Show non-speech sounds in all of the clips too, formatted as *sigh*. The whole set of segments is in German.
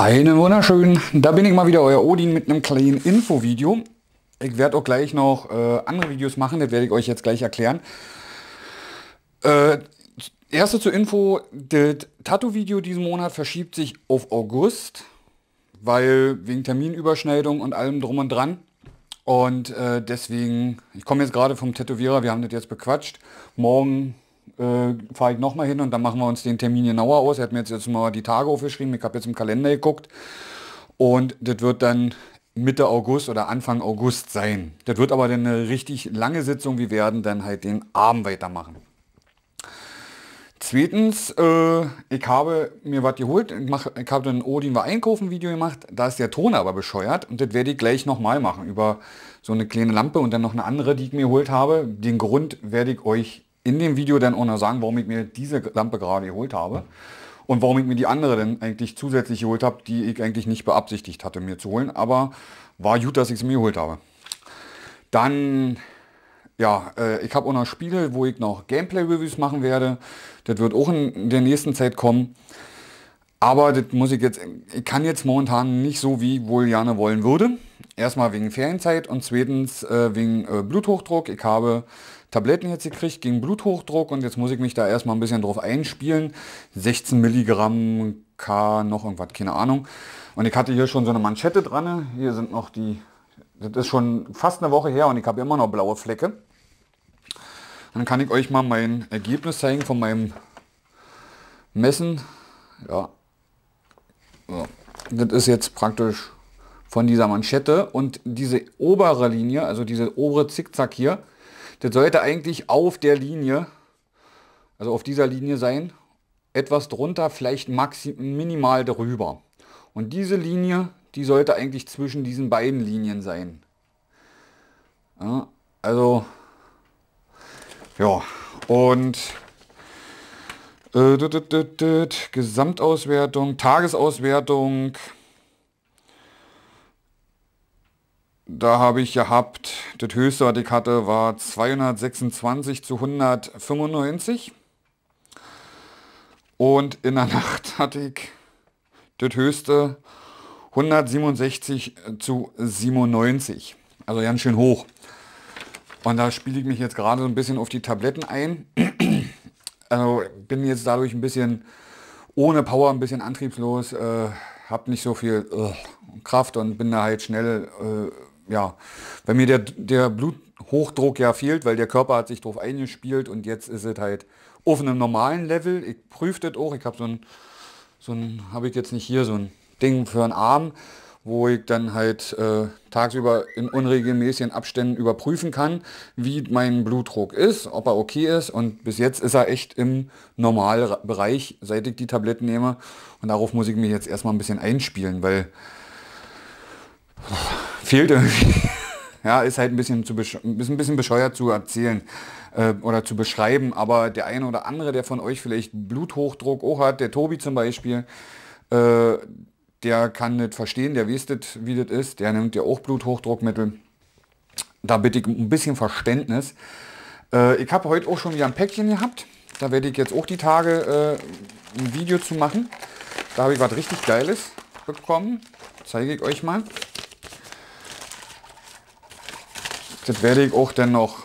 Einen wunderschönen, da bin ich mal wieder, euer Odin mit einem kleinen Infovideo. Ich werde auch gleich noch äh, andere Videos machen, das werde ich euch jetzt gleich erklären. Äh, erste zur Info, das Tattoo-Video diesen Monat verschiebt sich auf August, weil wegen Terminüberschneidung und allem drum und dran. Und äh, deswegen, ich komme jetzt gerade vom Tätowierer, wir haben das jetzt bequatscht. Morgen äh, fahre ich nochmal hin und dann machen wir uns den Termin genauer aus. Er hat mir jetzt, jetzt mal die Tage aufgeschrieben, ich habe jetzt im Kalender geguckt und das wird dann Mitte August oder Anfang August sein. Das wird aber dann eine richtig lange Sitzung, wir werden dann halt den Abend weitermachen. Zweitens, äh, ich habe mir was geholt, ich, mach, ich habe ein Odin war einkaufen Video gemacht, da ist der Ton aber bescheuert und das werde ich gleich nochmal machen über so eine kleine Lampe und dann noch eine andere, die ich mir geholt habe. Den Grund werde ich euch in dem Video dann auch noch sagen, warum ich mir diese Lampe gerade geholt habe und warum ich mir die andere dann eigentlich zusätzlich geholt habe, die ich eigentlich nicht beabsichtigt hatte mir zu holen. Aber war gut, dass ich sie mir geholt habe. Dann, ja, äh, ich habe auch noch Spiele, wo ich noch Gameplay-Reviews machen werde. Das wird auch in der nächsten Zeit kommen. Aber das muss ich jetzt, ich kann jetzt momentan nicht so, wie wohl Jana wollen würde. Erstmal wegen Ferienzeit und zweitens äh, wegen äh, Bluthochdruck. Ich habe Tabletten jetzt gekriegt gegen Bluthochdruck und jetzt muss ich mich da erstmal ein bisschen drauf einspielen. 16 Milligramm K noch irgendwas, keine Ahnung. Und ich hatte hier schon so eine Manschette dran. Hier sind noch die, das ist schon fast eine Woche her und ich habe immer noch blaue Flecke. Dann kann ich euch mal mein Ergebnis zeigen von meinem Messen. Ja. So. Das ist jetzt praktisch von dieser Manschette und diese obere Linie, also diese obere Zickzack hier, das sollte eigentlich auf der Linie, also auf dieser Linie sein, etwas drunter, vielleicht maximal, minimal darüber. Und diese Linie, die sollte eigentlich zwischen diesen beiden Linien sein. Ja, also, ja, und äh, dit, dit, dit, Gesamtauswertung, Tagesauswertung, da habe ich gehabt das höchste, was ich hatte, war 226 zu 195. Und in der *laughs* Nacht hatte ich das höchste 167 zu 97. Also ganz schön hoch. Und da spiele ich mich jetzt gerade so ein bisschen auf die Tabletten ein. *clears throat* Also bin jetzt dadurch ein bisschen ohne Power, ein bisschen antriebslos, äh, habe nicht so viel äh, Kraft und bin da halt schnell äh, ja, bei mir der, der Bluthochdruck ja fehlt, weil der Körper hat sich drauf eingespielt und jetzt ist es halt auf einem normalen Level. Ich prüfe das auch. Ich habe so ein, so ein, habe ich jetzt nicht hier, so ein Ding für einen Arm, wo ich dann halt äh, tagsüber in unregelmäßigen Abständen überprüfen kann, wie mein Blutdruck ist, ob er okay ist. Und bis jetzt ist er echt im Normalbereich, seit ich die Tabletten nehme. Und darauf muss ich mich jetzt erstmal ein bisschen einspielen, weil fehlt irgendwie. *laughs* ja, ist halt ein bisschen, zu ist ein bisschen bescheuert zu erzählen äh, oder zu beschreiben, aber der eine oder andere, der von euch vielleicht Bluthochdruck auch hat, der Tobi zum Beispiel, äh, der kann nicht verstehen, der weiß das, wie das ist, der nimmt ja auch Bluthochdruckmittel. Da bitte ich ein bisschen Verständnis. Äh, ich habe heute auch schon wieder ein Päckchen gehabt. Da werde ich jetzt auch die Tage äh, ein Video zu machen. Da habe ich was richtig Geiles bekommen. Zeige ich euch mal. Das werde ich auch dann noch,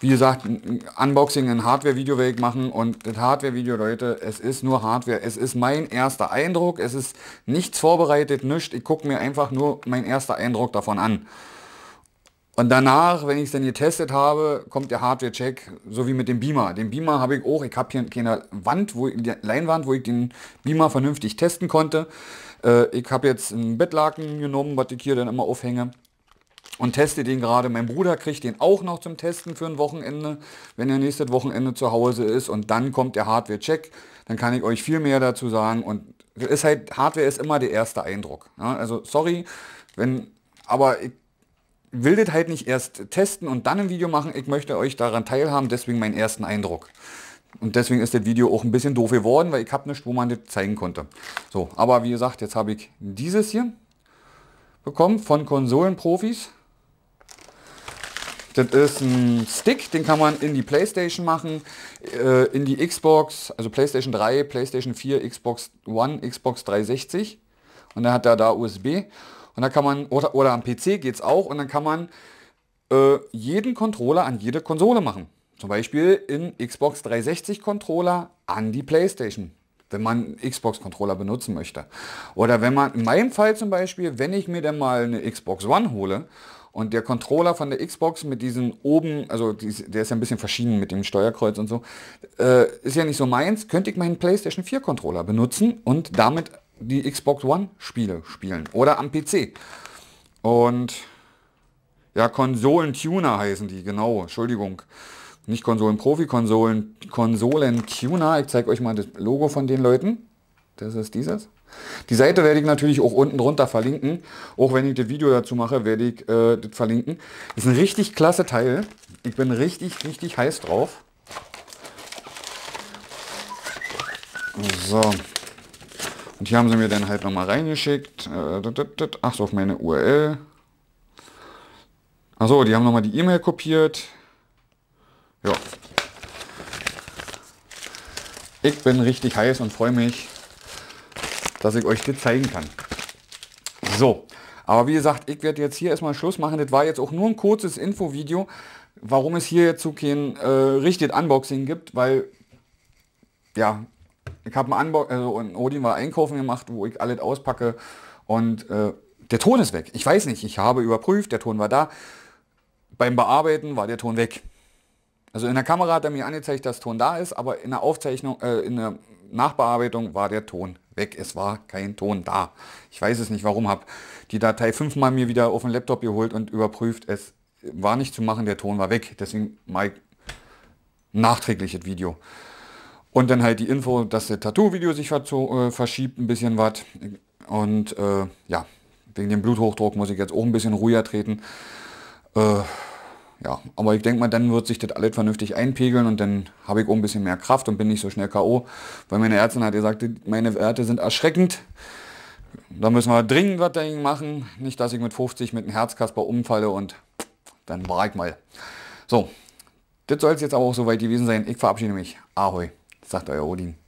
wie gesagt, ein Unboxing, ein Hardware-Video werde ich machen. Und das Hardware-Video, Leute, es ist nur Hardware. Es ist mein erster Eindruck. Es ist nichts vorbereitet, nichts. Ich gucke mir einfach nur mein erster Eindruck davon an. Und danach, wenn ich es dann getestet habe, kommt der Hardware-Check, so wie mit dem Beamer. Den Beamer habe ich auch, ich habe hier keine Wand, wo ich, Leinwand, wo ich den Beamer vernünftig testen konnte. Äh, ich habe jetzt einen Bettlaken genommen, was ich hier dann immer aufhänge und teste den gerade. Mein Bruder kriegt den auch noch zum Testen für ein Wochenende, wenn er nächstes Wochenende zu Hause ist und dann kommt der Hardware-Check. Dann kann ich euch viel mehr dazu sagen und ist halt, Hardware ist immer der erste Eindruck. Ja, also sorry, wenn, aber ich will das halt nicht erst testen und dann ein Video machen. Ich möchte euch daran teilhaben, deswegen meinen ersten Eindruck. Und deswegen ist das Video auch ein bisschen doof geworden, weil ich habe nichts, wo man das zeigen konnte. So, aber wie gesagt, jetzt habe ich dieses hier bekommen von Konsolenprofis. Das ist ein Stick, den kann man in die Playstation machen, äh, in die Xbox, also Playstation 3, Playstation 4, Xbox One, Xbox 360. Und dann hat er da USB. Und da kann man, oder, oder am PC geht es auch, und dann kann man äh, jeden Controller an jede Konsole machen. Zum Beispiel in Xbox 360 Controller an die Playstation wenn man Xbox-Controller benutzen möchte. Oder wenn man, in meinem Fall zum Beispiel, wenn ich mir dann mal eine Xbox One hole und der Controller von der Xbox mit diesen oben, also der ist ja ein bisschen verschieden mit dem Steuerkreuz und so, äh, ist ja nicht so meins, könnte ich meinen PlayStation 4 Controller benutzen und damit die Xbox One Spiele spielen oder am PC. Und ja, Konsolentuner heißen die, genau, Entschuldigung. Nicht Konsolenprofi, Konsolen, Konsolentuner. Ich zeige euch mal das Logo von den Leuten. Das ist dieses. Die Seite werde ich natürlich auch unten drunter verlinken. Auch wenn ich das Video dazu mache, werde ich äh, das verlinken. Ist ein richtig klasse Teil. Ich bin richtig, richtig heiß drauf. So. Und hier haben sie mir dann halt nochmal reingeschickt. Äh, Ach so, auf meine URL. Achso, die haben nochmal die E-Mail kopiert. Ja. Ich bin richtig heiß und freue mich, dass ich euch das zeigen kann. So, aber wie gesagt, ich werde jetzt hier erstmal Schluss machen. Das war jetzt auch nur ein kurzes Infovideo, warum es hier jetzt so kein äh, richtiges Unboxing gibt, weil, ja, ich habe ein Unboxing, also in Odin war einkaufen gemacht, wo ich alles auspacke und äh, der Ton ist weg. Ich weiß nicht, ich habe überprüft, der Ton war da. Beim Bearbeiten war der Ton weg. Also in der Kamera hat er mir angezeigt, dass Ton da ist, aber in der Aufzeichnung, äh, in der Nachbearbeitung war der Ton weg. Es war kein Ton da. Ich weiß es nicht warum, habe die Datei fünfmal mir wieder auf den Laptop geholt und überprüft. Es war nicht zu machen, der Ton war weg. Deswegen mein nachträgliches Video. Und dann halt die Info, dass das Tattoo-Video sich äh, verschiebt ein bisschen was. Und äh, ja, wegen dem Bluthochdruck muss ich jetzt auch ein bisschen ruhiger treten. Äh, ja, aber ich denke mal, dann wird sich das alles vernünftig einpegeln und dann habe ich auch ein bisschen mehr Kraft und bin nicht so schnell K.O. Weil meine Ärztin hat gesagt, meine Werte sind erschreckend. Da müssen wir dringend was dagegen machen. Nicht, dass ich mit 50 mit einem Herzkasper umfalle und dann war ich mal. So, das soll es jetzt aber auch soweit gewesen sein. Ich verabschiede mich. Ahoi, sagt euer Odin.